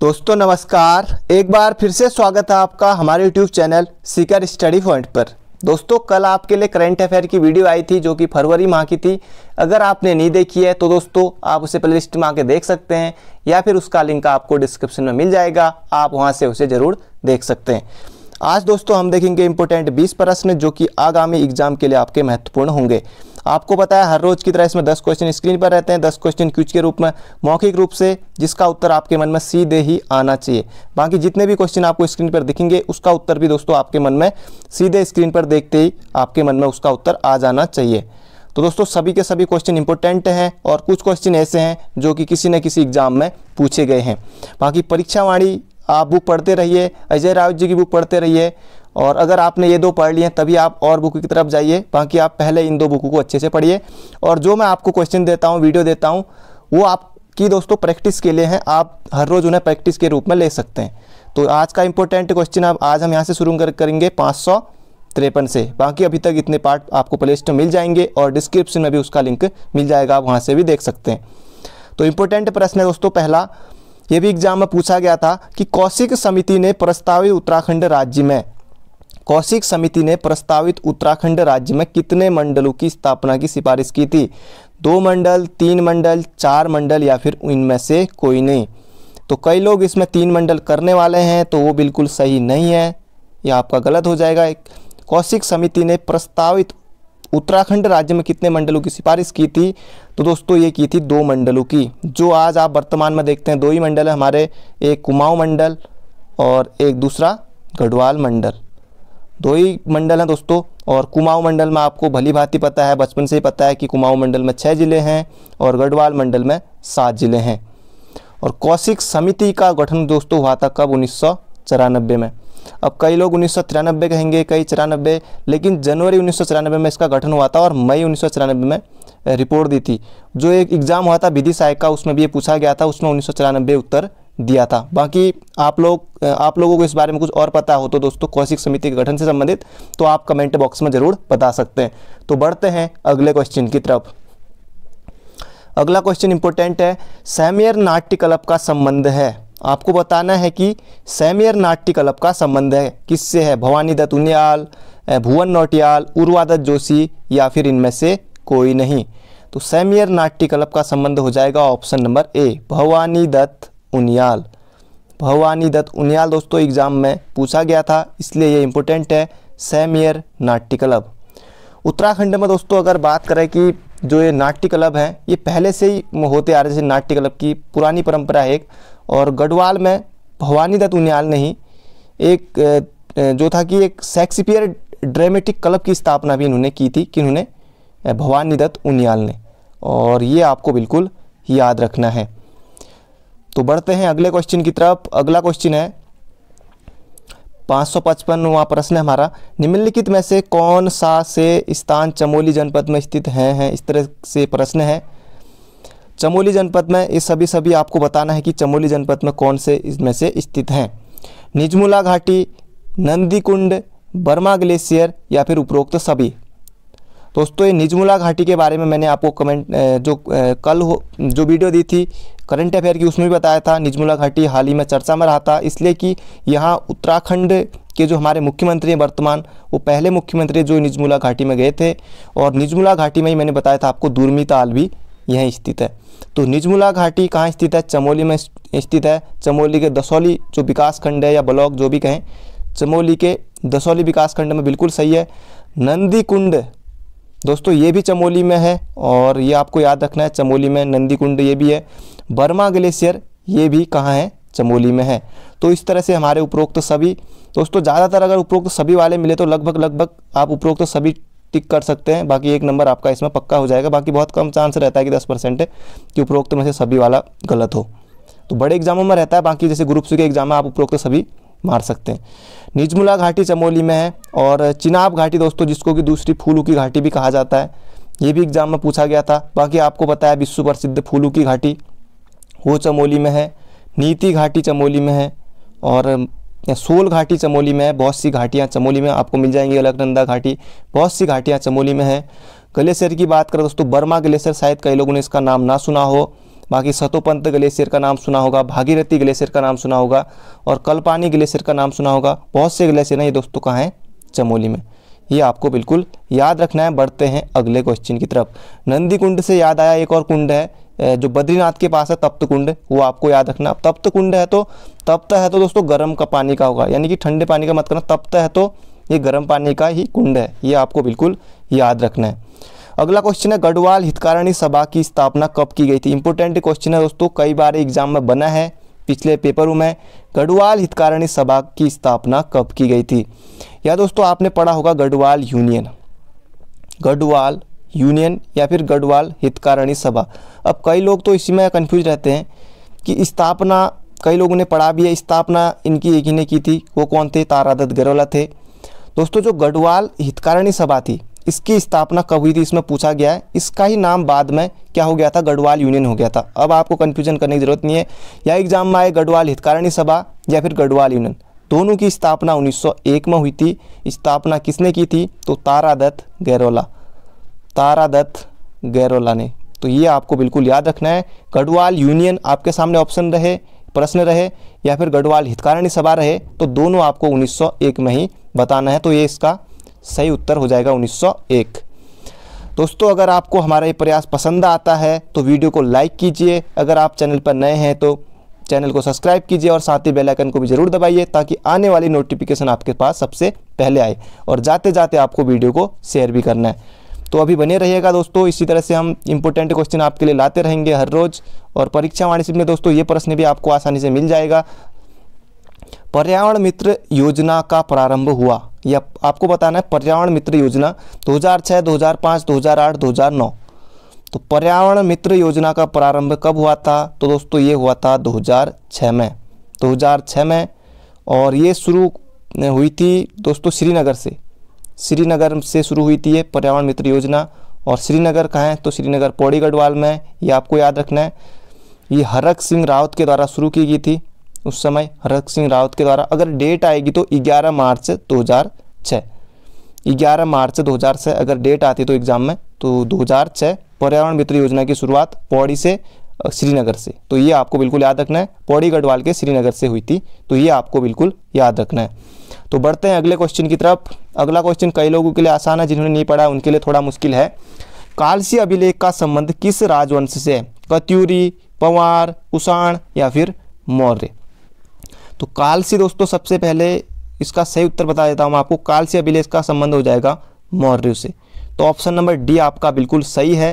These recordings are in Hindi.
दोस्तों नमस्कार एक बार फिर से स्वागत है आपका हमारे YouTube channel Sikar study point पर दोस्तों कल आपके लिए करंट अफेयर की वीडियो आई थी जो कि फरवरी माह की थी अगर आपने नहीं देखी है तो दोस्तों आप उसे प्ले लिस्ट में आके देख सकते हैं या फिर उसका लिंक आपको डिस्क्रिप्शन में मिल जाएगा आप वहाँ से उसे ज़रूर देख सकते हैं आज दोस्तों हम देखेंगे इंपोर्टेंट 20 प्रश्न जो कि आगामी एग्जाम के लिए आपके महत्वपूर्ण होंगे आपको पता है हर रोज की तरह इसमें 10 क्वेश्चन स्क्रीन पर रहते हैं 10 क्वेश्चन क्यूज के रूप में मौखिक रूप से जिसका उत्तर आपके मन में सीधे ही आना चाहिए बाकी जितने भी क्वेश्चन आपको स्क्रीन पर दिखेंगे उसका उत्तर भी दोस्तों आपके मन में सीधे स्क्रीन पर देखते ही आपके मन में उसका उत्तर आ जाना चाहिए तो दोस्तों सभी के सभी क्वेश्चन इंपोर्टेंट हैं और कुछ क्वेश्चन ऐसे हैं जो कि किसी न किसी एग्जाम में पूछे गए हैं बाकी परीक्षावाणी आप बुक पढ़ते रहिए अजय राउत जी की बुक पढ़ते रहिए और अगर आपने ये दो पढ़ लिए तभी आप और बुक की तरफ जाइए बाकी आप पहले इन दो बुकों को अच्छे से पढ़िए और जो मैं आपको क्वेश्चन देता हूँ वीडियो देता हूँ वो आपकी दोस्तों प्रैक्टिस के लिए हैं आप हर रोज़ उन्हें प्रैक्टिस के रूप में ले सकते हैं तो आज का इंपॉर्टेंट क्वेश्चन आप आज हम यहाँ से शुरू कर, करेंगे पाँच सौ से बाकी अभी तक इतने पार्ट आपको प्ले स्टोर मिल जाएंगे और डिस्क्रिप्शन में भी उसका लिंक मिल जाएगा आप वहाँ से भी देख सकते हैं तो इम्पोर्टेंट प्रश्न है दोस्तों पहला ये भी एग्जाम में पूछा गया था कि कौशिक समिति ने प्रस्तावित उत्तराखंड राज्य में कौशिक समिति ने प्रस्तावित उत्तराखंड राज्य में कितने मंडलों की स्थापना की सिफारिश की थी दो मंडल तीन मंडल चार मंडल या फिर इनमें से कोई नहीं तो कई लोग इसमें तीन मंडल करने वाले हैं तो वो बिल्कुल सही नहीं है यह आपका गलत हो जाएगा एक कौशिक समिति ने प्रस्तावित उत्तराखंड राज्य में कितने मंडलों की सिफारिश की थी तो दोस्तों ये की थी दो मंडलों की जो आज आप वर्तमान में देखते हैं दो ही मंडल है हमारे एक कुमाऊं मंडल और एक दूसरा गढ़वाल मंडल दो ही मंडल हैं दोस्तों और कुमाऊं मंडल में आपको भली भांति पता है बचपन से ही पता है कि कुमाऊं मंडल में छः ज़िले हैं और गढ़वाल मंडल में सात ज़िले हैं और कौशिक समिति का गठन दोस्तों हुआ था कब उन्नीस में अब कई लोग उन्नीस कहेंगे कई चौरानबे लेकिन जनवरी उन्नीस में इसका गठन हुआ था और मई उन्नीस में रिपोर्ट दी थी जो एक एग्ज़ाम हुआ था विधि सहायक का उसमें भी ये पूछा गया था उसमें उन्नीस उत्तर दिया था बाकी आप लोग आप लोगों को इस बारे में कुछ और पता हो तो दोस्तों कौशिक समिति के गठन से संबंधित तो आप कमेंट बॉक्स में ज़रूर बता सकते हैं तो बढ़ते हैं अगले क्वेश्चन की तरफ अगला क्वेश्चन इंपॉर्टेंट है सैमियर नाट्य क्लब का संबंध है आपको बताना है कि सैमियर नाट्य क्लब का संबंध है किससे है भवानी दत्त उनियाल भुवन नौटियाल उर्वादत्त जोशी या फिर इनमें से कोई नहीं तो सैमियर नाट्य क्लब का संबंध हो जाएगा option number A Bhawani Datt Uniyal Bhawani Datt Uniyal दोस्तों एग्जाम में पूछा गया था इसलिए ये इम्पोर्टेंट है सैमियर नाट्य क्लब उत्तराखंड में दोस्तों अगर बात करें कि जो ये नाट्य क्लब है ये पहले से ही होते आ रहे थे नाट्य क्लब की पुरानी परंपरा है एक और गढ़वाल में भवानी दत्त उनियाल ने ही एक जो था कि एक शेक्सपियर ड्रामेटिक क्लब की स्थापना भी इन्होंने की थी कि इन्होंने भवानी दत्त उनियाल ने और ये आपको बिल्कुल याद रखना है तो बढ़ते हैं अगले क्वेश्चन की तरफ अगला क्वेश्चन है 555 वहाँ प्रश्न है हमारा निम्नलिखित में से कौन सा से स्थान चमोली जनपद में स्थित हैं हैं इस तरह से प्रश्न है चमोली जनपद में ये सभी सभी आपको बताना है कि चमोली जनपद में कौन से इसमें से स्थित हैं निजमुला घाटी नंदी कुंड बर्मा ग्लेशियर या फिर उपरोक्त सभी दोस्तों ये निजमुला घाटी के बारे में मैंने आपको कमेंट जो कल हो जो वीडियो दी थी करंट अफेयर की उसमें भी बताया था निजमुला घाटी हाल ही में चर्चा में रहा था इसलिए कि यहाँ उत्तराखंड के जो हमारे मुख्यमंत्री हैं वर्तमान वो पहले मुख्यमंत्री जो निजमुला घाटी में गए थे और निजमुला घाटी में ही मैंने बताया था आपको दूरमी ताल भी यहीं स्थित है तो निजमुला घाटी कहाँ स्थित है चमोली में स्थित है चमोली के दसौली जो विकासखंड है या ब्लॉक जो भी कहें चमोली के दसौली विकासखंड में बिल्कुल सही है नंदी कुंड दोस्तों ये भी चमोली में है और ये आपको याद रखना है चमोली में नंदी कुंड ये भी है बर्मा ग्लेशियर ये भी कहाँ है चमोली में है तो इस तरह से हमारे उपरोक्त सभी दोस्तों ज़्यादातर अगर उपरोक्त सभी वाले मिले तो लगभग लगभग आप उपरोक्त सभी टिक कर सकते हैं बाकी एक नंबर आपका इसमें पक्का हो जाएगा बाकी बहुत कम चांस रहता है कि दस परसेंट कि उपरोक्त में से सभी वाला गलत हो तो बड़े एग्जामों में रहता है बाकी जैसे ग्रुप सी के एग्जाम में आप उपरोक्त सभी मार सकते हैं निजमुला घाटी चमोली में है और चिनाब घाटी दोस्तों जिसको कि दूसरी फूलों की घाटी भी कहा जाता है ये भी एग्ज़ाम में पूछा गया था बाकी आपको बताया विश्व प्रसिद्ध फूलों की घाटी वो चमोली में है नीति घाटी चमोली में है और सोल घाटी चमोली में है बहुत सी घाटियाँ चमोली में आपको मिल जाएंगी अलकनंदा घाटी बहुत सी घाटियाँ चमोली में है ग्लेशियर की बात करें दोस्तों बर्मा ग्लेशियर शायद कई लोगों ने इसका नाम ना सुना हो बाकी सतोपंत ग्लेशियर का नाम सुना होगा भागीरथी ग्लेशियर का नाम सुना होगा और कलपानी ग्लेशियर का नाम सुना होगा बहुत से ग्लेशियर हैं ये दोस्तों कहाँ हैं चमोली में ये आपको बिल्कुल याद रखना है बढ़ते हैं अगले क्वेश्चन की तरफ नंदी कुंड से याद आया एक और कुंड है जो बद्रीनाथ के पास है तप्त कुंड वो आपको याद रखना तप्त कुंड है तो तप्त है तो दोस्तों गर्म का पानी का होगा यानी कि ठंडे पानी का मत करना तप्त है तो ये गर्म पानी का ही कुंड है ये आपको बिल्कुल याद रखना है अगला क्वेश्चन है गढ़वाल हितकारिणी सभा की स्थापना कब की गई थी इंपोर्टेंट क्वेश्चन है दोस्तों कई बार एग्जाम में बना है पिछले पेपरों में गढ़वाल हितकारिणी सभा की स्थापना कब की गई थी या दोस्तों आपने पढ़ा होगा गढ़वाल यूनियन गढ़वाल यूनियन या फिर गढ़वाल हितकारिणी सभा अब कई लोग तो इसी में कन्फ्यूज रहते हैं कि स्थापना कई लोगों ने पढ़ा भी है स्थापना इनकी एक ही ने की थी वो कौन थे तारादत्त गरोला थे दोस्तों जो गढ़वाल हितकारिणी सभा थी इसकी स्थापना कब हुई थी इसमें पूछा गया है इसका ही नाम बाद में क्या हो गया था गढ़वाल यूनियन हो गया था अब आपको कन्फ्यूजन करने की जरूरत नहीं है या एग्जाम में आए गढ़वाल हितकारिणी सभा या फिर गढ़वाल यूनियन दोनों की स्थापना 1901 में हुई थी स्थापना किसने की थी तो तारादत्त गैरोला तारादत्त गैरोला ने तो ये आपको बिल्कुल याद रखना है गढ़वाल यूनियन आपके सामने ऑप्शन रहे प्रश्न रहे या फिर गढ़वाल हितकारिणी सभा रहे तो दोनों आपको 1901 में ही बताना है तो ये इसका सही उत्तर हो जाएगा 1901 दोस्तों अगर आपको हमारा ये प्रयास पसंद आता है तो वीडियो को लाइक कीजिए अगर आप चैनल पर नए हैं तो चैनल को सब्सक्राइब कीजिए और साथ ही बेल आइकन को भी ज़रूर दबाइए ताकि आने वाली नोटिफिकेशन आपके पास सबसे पहले आए और जाते जाते आपको वीडियो को शेयर भी करना है तो अभी बने रहिएगा दोस्तों इसी तरह से हम इंपॉर्टेंट क्वेश्चन आपके लिए लाते रहेंगे हर रोज़ और परीक्षा वाणिज्य में दोस्तों ये प्रश्न भी आपको आसानी से मिल जाएगा पर्यावरण मित्र योजना का प्रारंभ हुआ या आपको बताना है पर्यावरण मित्र योजना 2006, 2005, 2008, 2009 तो पर्यावरण मित्र योजना का प्रारंभ कब हुआ था तो दोस्तों ये हुआ था 2006 में 2006 में और ये शुरू हुई थी दोस्तों श्रीनगर से श्रीनगर से शुरू हुई थी ये पर्यावरण मित्र योजना और श्रीनगर कहाँ है तो श्रीनगर पौड़ी गढ़वाल में ये आपको याद रखना है ये हरक सिंह रावत के द्वारा शुरू की गई थी उस समय हरक सिंह रावत के द्वारा अगर डेट आएगी तो 11 मार्च 2006 11 मार्च 2006 अगर डेट आती तो एग्ज़ाम में तो 2006 पर्यावरण मित्र योजना की शुरुआत पौड़ी से श्रीनगर से तो ये आपको बिल्कुल याद रखना है पौड़ी गढ़वाल के श्रीनगर से हुई थी तो ये आपको बिल्कुल याद रखना है तो बढ़ते हैं अगले क्वेश्चन की तरफ अगला क्वेश्चन कई लोगों के लिए आसान है जिन्होंने नहीं पढ़ा उनके लिए थोड़ा मुश्किल है कालसी अभिलेख का संबंध किस राजवंश से है कत्यूरी पवार कुषाण या फिर मौर्य तो काल से दोस्तों सबसे पहले इसका सही उत्तर बता देता हूँ आपको काल से अभिलेख का संबंध हो जाएगा मौर्य से तो ऑप्शन नंबर डी आपका बिल्कुल सही है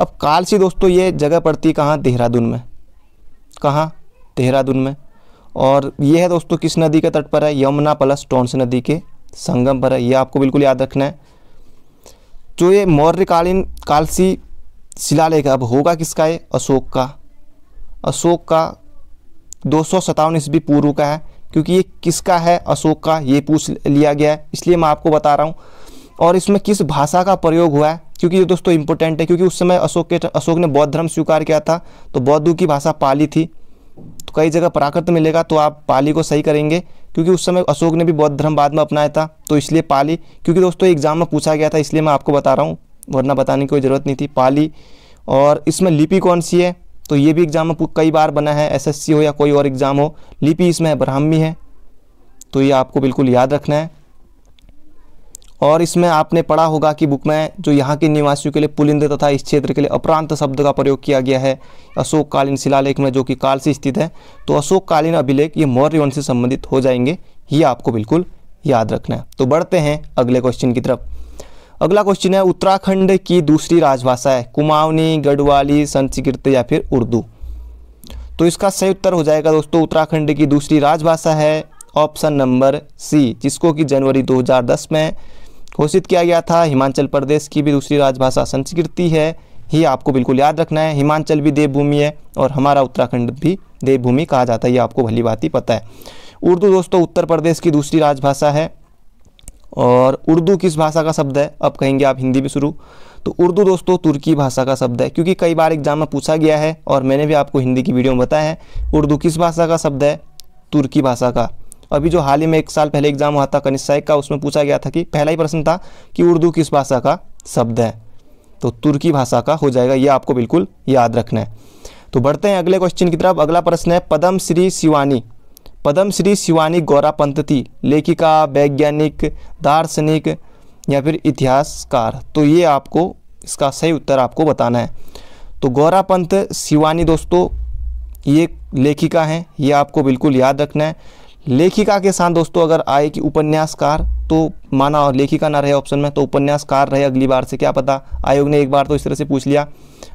अब काल से दोस्तों ये जगह पड़ती है कहाँ देहरादून में कहाँ देहरादून में और ये है दोस्तों किस नदी के तट पर है यमुना प्लस टोंस नदी के संगम पर है ये आपको बिल्कुल याद रखना है जो ये मौर्यकालीन कालसी शिलालेख अब होगा किसका है अशोक का अशोक का दो सौ ईस्वी पूर्व का है क्योंकि ये किसका है अशोक का ये पूछ लिया गया है इसलिए मैं आपको बता रहा हूँ और इसमें किस भाषा का प्रयोग हुआ है क्योंकि ये दोस्तों इम्पोर्टेंट है क्योंकि उस समय अशोक के अशोक ने बौद्ध धर्म स्वीकार किया था तो बौद्ध की भाषा पाली थी तो कई जगह प्राकृत मिलेगा तो आप पाली को सही करेंगे क्योंकि उस समय अशोक ने भी बौद्ध धर्म बाद में अपनाया था तो इसलिए पाली क्योंकि दोस्तों एग्जाम में पूछा गया था इसलिए मैं आपको बता रहा हूँ वरना बताने की कोई ज़रूरत नहीं थी पाली और इसमें लिपि कौन सी है तो ये भी एग्ज़ाम आपको कई बार बना है एसएससी हो या कोई और एग्ज़ाम हो लिपि इसमें ब्राह्मी है तो ये आपको बिल्कुल याद रखना है और इसमें आपने पढ़ा होगा कि बुक में जो यहाँ के निवासियों के लिए पुलिंद तथा इस क्षेत्र के लिए अपरांत शब्द का प्रयोग किया गया है अशोक कालीन शिलालेख में जो कि काल से स्थित है तो अशोक कालीन अभिलेख ये मौर्य वंश से संबंधित हो जाएंगे ये आपको बिल्कुल याद रखना है तो बढ़ते हैं अगले क्वेश्चन की तरफ अगला क्वेश्चन है उत्तराखंड की दूसरी राजभाषा है कुमाऊनी गढ़वाली संस्कृत या फिर उर्दू तो इसका सही उत्तर हो जाएगा दोस्तों उत्तराखंड की दूसरी राजभाषा है ऑप्शन नंबर सी जिसको कि जनवरी 2010 में घोषित किया गया था हिमाचल प्रदेश की भी दूसरी राजभाषा संस्कृति है ही आपको बिल्कुल याद रखना है हिमाचल भी देवभूमि है और हमारा उत्तराखंड भी देवभूमि कहा जाता है ये आपको भली बात ही पता है उर्दू दोस्तों उत्तर प्रदेश की दूसरी राजभाषा है और उर्दू किस भाषा का शब्द है अब कहेंगे आप हिंदी भी शुरू तो उर्दू दोस्तों तुर्की भाषा का शब्द है क्योंकि कई बार एग्जाम में पूछा गया है और मैंने भी आपको हिंदी की वीडियो में बताया है उर्दू किस भाषा का शब्द है तुर्की भाषा का अभी जो हाल ही में एक साल पहले एग्जाम हुआ था कनिष्क का उसमें पूछा गया था कि पहला ही प्रश्न था कि उर्दू किस भाषा का शब्द है तो तुर्की भाषा का हो जाएगा ये आपको बिल्कुल याद रखना है तो बढ़ते हैं अगले क्वेश्चन की तरफ अगला प्रश्न है पदम श्री शिवानी पद्मश्री शिवानी गौरा थी लेखिका वैज्ञानिक दार्शनिक या फिर इतिहासकार तो ये आपको इसका सही उत्तर आपको बताना है तो गौरा पंत शिवानी दोस्तों ये लेखिका हैं ये आपको बिल्कुल याद रखना है लेखिका के साथ दोस्तों अगर आए कि उपन्यासकार तो माना और लेखिका ना रहे ऑप्शन में तो उपन्यासकार रहे अगली बार से क्या पता आयोग ने एक बार तो इस तरह से पूछ लिया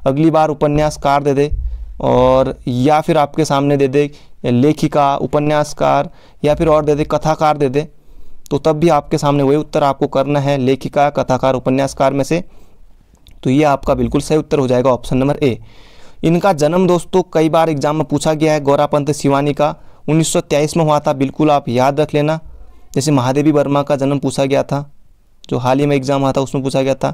अगली बार उपन्यासकार दे दे और या फिर आपके सामने दे दे या लेखिका उपन्यासकार या फिर और दे दे कथाकार दे दे तो तब भी आपके सामने वही उत्तर आपको करना है लेखिका कथाकार उपन्यासकार में से तो ये आपका बिल्कुल सही उत्तर हो जाएगा ऑप्शन नंबर ए इनका जन्म दोस्तों कई बार एग्जाम में पूछा गया है गौरापंत शिवानी का उन्नीस में हुआ था बिल्कुल आप याद रख लेना जैसे महादेवी वर्मा का जन्म पूछा गया था जो हाल ही में एग्ज़ाम हुआ था उसमें पूछा गया था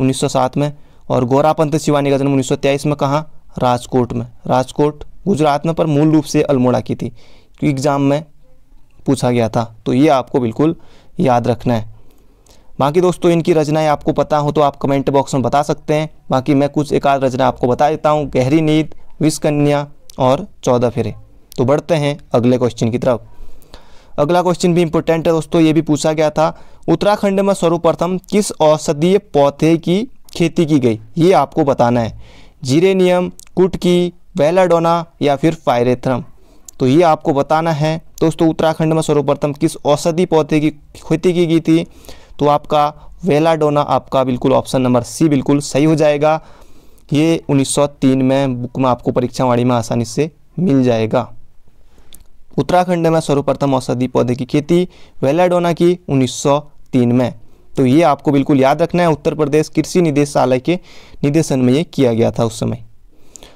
1907 में और गौरापंत शिवानी का जन्म 1923 में कहाँ राजकोट में राजकोट गुजरात में पर मूल रूप से अल्मोड़ा की थी क्योंकि एग्ज़ाम में पूछा गया था तो ये आपको बिल्कुल याद रखना है बाकी दोस्तों इनकी रचनाएं आपको पता हो तो आप कमेंट बॉक्स में बता सकते हैं बाकी मैं कुछ एक आध रचना आपको बता देता हूँ गहरी नींद विषकन्या और चौदह फेरे तो बढ़ते हैं अगले क्वेश्चन की तरफ अगला क्वेश्चन भी इंपॉर्टेंट है दोस्तों ये भी पूछा गया था उत्तराखंड में सर्वप्रथम किस औषधीय पौधे की खेती की गई ये आपको बताना है जीरेनियम कुटकी वेलाडोना या फिर फायरेथ्रम तो ये आपको बताना है दोस्तों उत्तराखंड में सर्वप्रथम किस औषधि पौधे की खेती की गई थी तो आपका वेलाडोना आपका बिल्कुल ऑप्शन नंबर सी बिल्कुल सही हो जाएगा ये 1903 में बुक में आपको परीक्षावाणी में आसानी से मिल जाएगा उत्तराखंड में सर्वप्रथम औषधि पौधे की खेती वेलाडोना की 1903 में तो ये आपको बिल्कुल याद रखना है उत्तर प्रदेश कृषि निदेशालय के निदेशन में ये किया गया था उस समय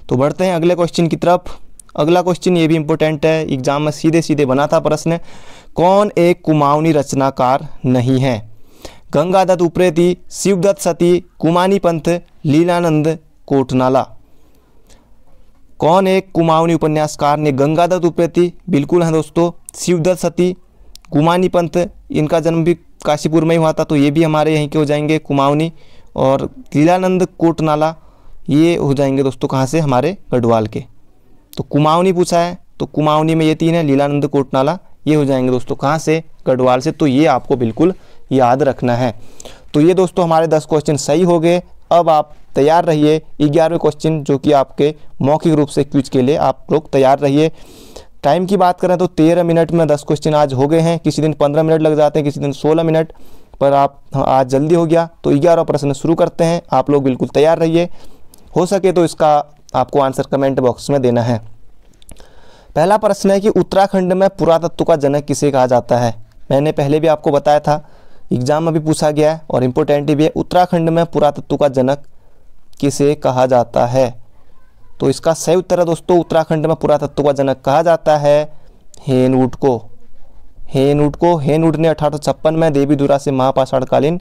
तो बढ़ते हैं अगले क्वेश्चन की तरफ अगला क्वेश्चन ये भी इंपॉर्टेंट है एग्जाम में सीधे सीधे बना था प्रश्न कौन एक कुमाऊनी रचनाकार नहीं है गंगादत्त उप्रेती शिवदत्त सती कुमानी पंथ लीलानंद कोटनाला कौन एक कुमाऊनी उपन्यासकार ने गंगादत्त उप्रेती बिल्कुल हैं दोस्तों शिवदत्त सती कुमानी पंथ इनका जन्म भी काशीपुर में ही हुआ था तो ये भी हमारे यहीं के हो जाएंगे कुमाऊनी और लीलानंद कोटनाला ये हो जाएंगे दोस्तों कहाँ से हमारे गढ़वाल के तो कुमाऊनी पूछा है तो कुमाऊनी में ये तीन है लीलानंद कोटनाला ये हो जाएंगे दोस्तों कहाँ से गढ़वाल से तो ये आपको बिल्कुल याद रखना है तो ये दोस्तों हमारे दस क्वेश्चन सही हो गए अब आप तैयार रहिए ग्यारहवें क्वेश्चन जो कि आपके मौखिक रूप से क्विज के लिए आप लोग तैयार रहिए टाइम की बात करें तो तेरह मिनट में दस क्वेश्चन आज हो गए हैं किसी दिन पंद्रह मिनट लग जाते हैं किसी दिन सोलह मिनट पर आप हाँ, आज जल्दी हो गया तो ग्यारह प्रश्न शुरू करते हैं आप लोग बिल्कुल तैयार रहिए हो सके तो इसका आपको आंसर कमेंट बॉक्स में देना है पहला प्रश्न है कि उत्तराखंड में पुरातत्व का जनक किसे कहा जाता है मैंने पहले भी आपको बताया था एग्जाम में भी पूछा गया है और इम्पोर्टेंट भी है उत्तराखंड में पुरातत्व का जनक किसे कहा जाता है तो इसका सही उत्तर है दोस्तों उत्तराखंड में पुरातत्व का जनक कहा जाता है हेनवुड को हेनवुड को हेनवुड ने अठारह में देवी दुरा से महापाषाणकालीन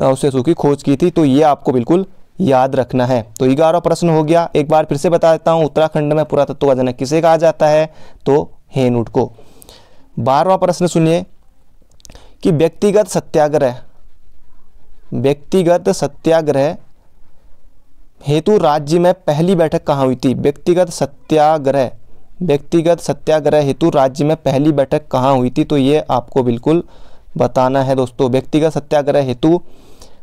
अवशेषों की खोज की थी तो ये आपको बिल्कुल याद रखना है तो ग्यारह प्रश्न हो गया एक बार फिर से बता देता हूँ उत्तराखंड में पुरातत्व का जनक किसे कहा जाता है तो हेनूट को बारहवा प्रश्न सुनिए कि व्यक्तिगत सत्याग्रह व्यक्तिगत सत्याग्रह हेतु राज्य में पहली बैठक कहाँ हुई थी व्यक्तिगत सत्याग्रह व्यक्तिगत सत्याग्रह हेतु राज्य में पहली बैठक कहाँ हुई थी तो ये आपको बिल्कुल बताना है दोस्तों व्यक्तिगत सत्याग्रह हेतु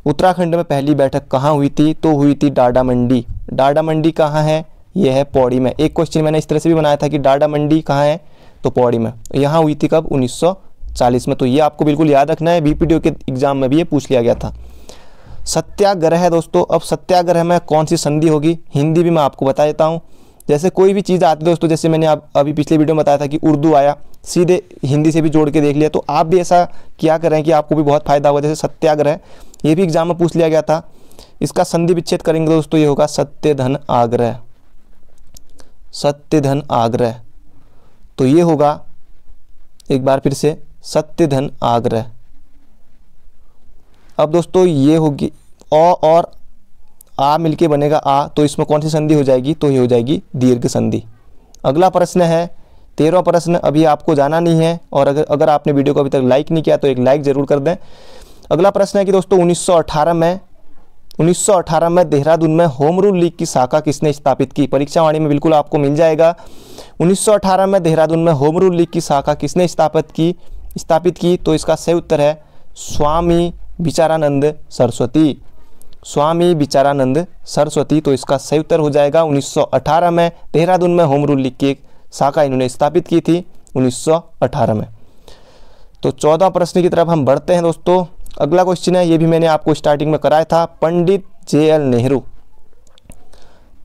उत्तराखंड में पहली बैठक कहाँ हुई थी तो हुई थी डाडा मंडी डाडा मंडी कहाँ है यह है पौड़ी में एक क्वेश्चन मैंने इस तरह से भी बनाया था कि डाडा मंडी कहाँ है तो पौड़ी में यहाँ हुई थी कब 1940 में तो ये आपको बिल्कुल याद रखना है बीपीडीओ के एग्जाम में भी ये पूछ लिया गया था सत्याग्रह है दोस्तों अब सत्याग्रह में कौन सी संधि होगी हिंदी भी मैं आपको बता देता हूँ जैसे कोई भी चीज़ आती है दोस्तों जैसे मैंने आप अभी पिछले वीडियो में बताया था कि उर्दू आया सीधे हिंदी से भी जोड़ के देख लिया तो आप भी ऐसा क्या करें कि आपको भी बहुत फ़ायदा होगा जैसे सत्याग्रह ये भी एग्जाम में पूछ लिया गया था इसका संधि विच्छेद करेंगे दोस्तों ये होगा सत्य धन आग्रह सत्य धन आग्रह तो ये होगा एक बार फिर से सत्य धन आग्रह अब दोस्तों ये होगी अ और आ मिलके बनेगा आ तो इसमें कौन सी संधि हो जाएगी तो ये हो जाएगी दीर्घ संधि अगला प्रश्न है तेरह प्रश्न अभी आपको जाना नहीं है और अगर अगर आपने वीडियो को अभी तक लाइक नहीं किया तो एक लाइक ज़रूर कर दें अगला प्रश्न है कि दोस्तों 1918 में 1918 में देहरादून में होम रूल लीग की शाखा किसने स्थापित की परीक्षा वाणी में बिल्कुल आपको मिल जाएगा 1918 में देहरादून में होम रूल लीग की शाखा किसने स्थापित की स्थापित की तो इसका सही उत्तर है स्वामी विचारानंद सरस्वती स्वामी विचारानंद सरस्वती तो इसका सही उत्तर हो जाएगा 1918 में देहरादून में होम रूल लीग की एक शाखा इन्होंने स्थापित की थी 1918 में तो चौदह प्रश्न की तरफ हम बढ़ते हैं दोस्तों अगला क्वेश्चन है ये भी मैंने आपको स्टार्टिंग में कराया था Pandit J L Nehru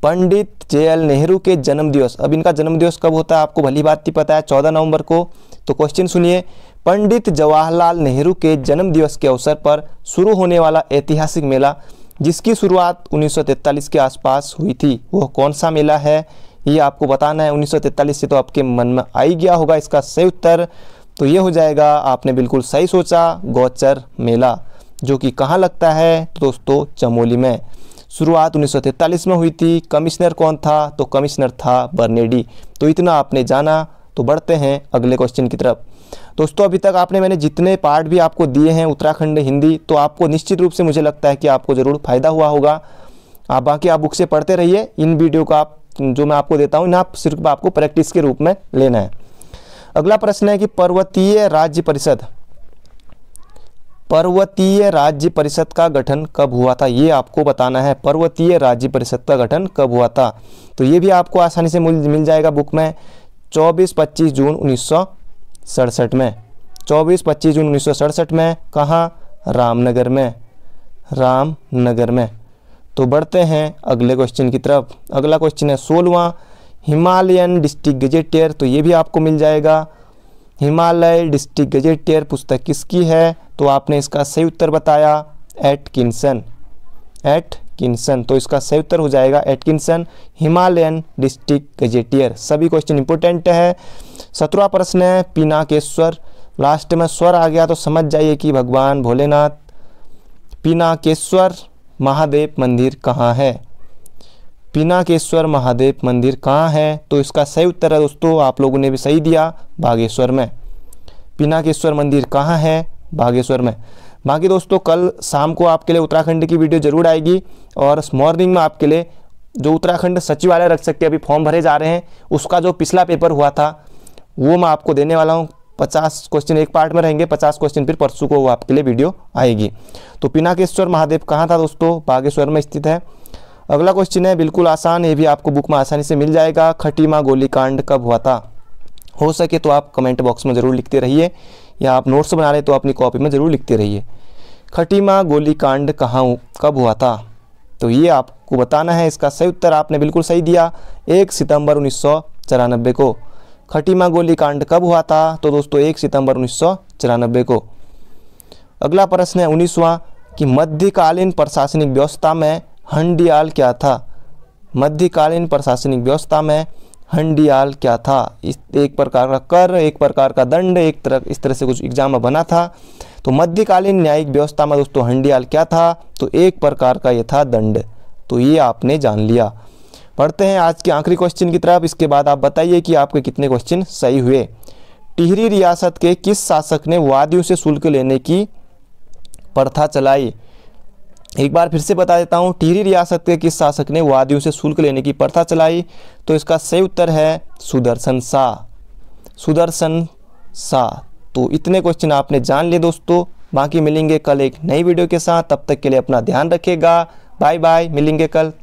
Pandit J L Nehru के जन्मदिवस अब इनका जन्मदिवस कब होता है आपको भली बात ही पता है चौदह नवंबर को तो क्वेश्चन सुनिए पंडित जवाहरलाल नेहरू के जन्मदिवस के अवसर पर शुरू होने वाला ऐतिहासिक मेला जिसकी शुरुआत उन्नीस के आसपास हुई थी वह कौन सा मेला है ये आपको बताना है उन्नीस से तो आपके मन में आ ही गया होगा इसका सही उत्तर तो ये हो जाएगा आपने बिल्कुल सही सोचा गौचर मेला जो कि कहाँ लगता है तो दोस्तों चमोली में शुरुआत उन्नीस में हुई थी कमिश्नर कौन था तो कमिश्नर था बर्नेडी तो इतना आपने जाना तो बढ़ते हैं अगले क्वेश्चन की तरफ दोस्तों अभी तक आपने मैंने जितने पार्ट भी आपको दिए हैं उत्तराखंड हिंदी तो आपको निश्चित रूप से मुझे लगता है कि आपको ज़रूर फायदा हुआ होगा आप बाकी आप बुक से पढ़ते रहिए इन वीडियो का आप जो मैं आपको देता हूँ ना आप सिर्फ आपको प्रैक्टिस के रूप में लेना है अगला प्रश्न है कि पर्वतीय राज्य परिषद पर्वतीय राज्य परिषद का गठन कब हुआ था ये आपको बताना है पर्वतीय राज्य परिषद का गठन कब हुआ था तो ये भी आपको आसानी से मिल जाएगा बुक में 24-25 जून उन्नीस में 24-25 जून उन्नीस में कहाँ रामनगर में रामनगर में तो बढ़ते हैं अगले क्वेश्चन की तरफ अगला क्वेश्चन है सोलवा हिमालयन डिस्ट्रिक्ट गजेटियर तो ये भी आपको मिल जाएगा हिमालय डिस्ट्रिक्ट गजेटियर पुस्तक किसकी है तो आपने इसका सही उत्तर बताया एट किन्सन एट किन्सन तो इसका सही उत्तर हो जाएगा Atkinson Himalayan district gazetteer सभी क्वेश्चन इंपॉर्टेंट है सत्रवा प्रश्न है पीनाकेश्वर लास्ट में स्वर आ गया तो समझ जाइए कि भगवान भोलेनाथ पीनाकेश्वर महादेव मंदिर कहाँ है पिनाकेश्वर महादेव मंदिर कहाँ है तो इसका सही उत्तर है दोस्तों आप लोगों ने भी सही दिया बागेश्वर में पिनाकेश्वर मंदिर कहाँ है बागेश्वर में बाकी दोस्तों कल शाम को आपके लिए उत्तराखंड की वीडियो जरूर आएगी और मॉर्निंग में आपके लिए जो उत्तराखंड सचिवालय रख सकते अभी फॉर्म भरे जा रहे हैं उसका जो पिछला पेपर हुआ था वो मैं आपको देने वाला हूँ पचास क्वेश्चन एक पार्ट में रहेंगे पचास क्वेश्चन फिर परसों को वो आपके लिए वीडियो आएगी तो पिनाकेश्वर महादेव कहाँ था दोस्तों बागेश्वर में स्थित है अगला क्वेश्चन है बिल्कुल आसान ये भी आपको बुक में आसानी से मिल जाएगा खटीमा गोलीकांड कब हुआ था हो सके तो आप कमेंट बॉक्स में ज़रूर लिखते रहिए या आप नोट्स बना रहे तो अपनी कॉपी में ज़रूर लिखते रहिए खटीमा गोलीकांड कहाँ कब हुआ था तो ये आपको बताना है इसका सही उत्तर आपने बिल्कुल सही दिया एक सितंबर उन्नीस को खटीमा गोलीकांड कब हुआ था तो दोस्तों एक सितंबर उन्नीस को अगला प्रश्न है उन्नीसवां कि मध्यकालीन प्रशासनिक व्यवस्था में हंडियाल क्या था मध्यकालीन प्रशासनिक व्यवस्था में हंडियाल क्या था इस एक प्रकार का कर एक प्रकार का दंड एक तरह इस तरह से कुछ एग्जाम में बना था तो मध्यकालीन न्यायिक व्यवस्था में दोस्तों हंडियाल क्या था तो एक प्रकार का यह था दंड तो ये आपने जान लिया पढ़ते हैं आज के आखिरी क्वेश्चन की तरफ इसके बाद आप बताइए कि आपके कितने क्वेश्चन सही हुए टिहरी रियासत के किस शासक ने वादियों से शुल्क लेने की प्रथा चलाई एक बार फिर से बता देता हूँ टिहरी रियासत के किस शासक ने वादियों से शुल्क लेने की प्रथा चलाई तो इसका सही उत्तर है सुदर्शन शाह सुदर्शन शाह तो इतने क्वेश्चन आपने जान लिए दोस्तों बाकी मिलेंगे कल एक नई वीडियो के साथ तब तक के लिए अपना ध्यान रखिएगा बाय बाय मिलेंगे कल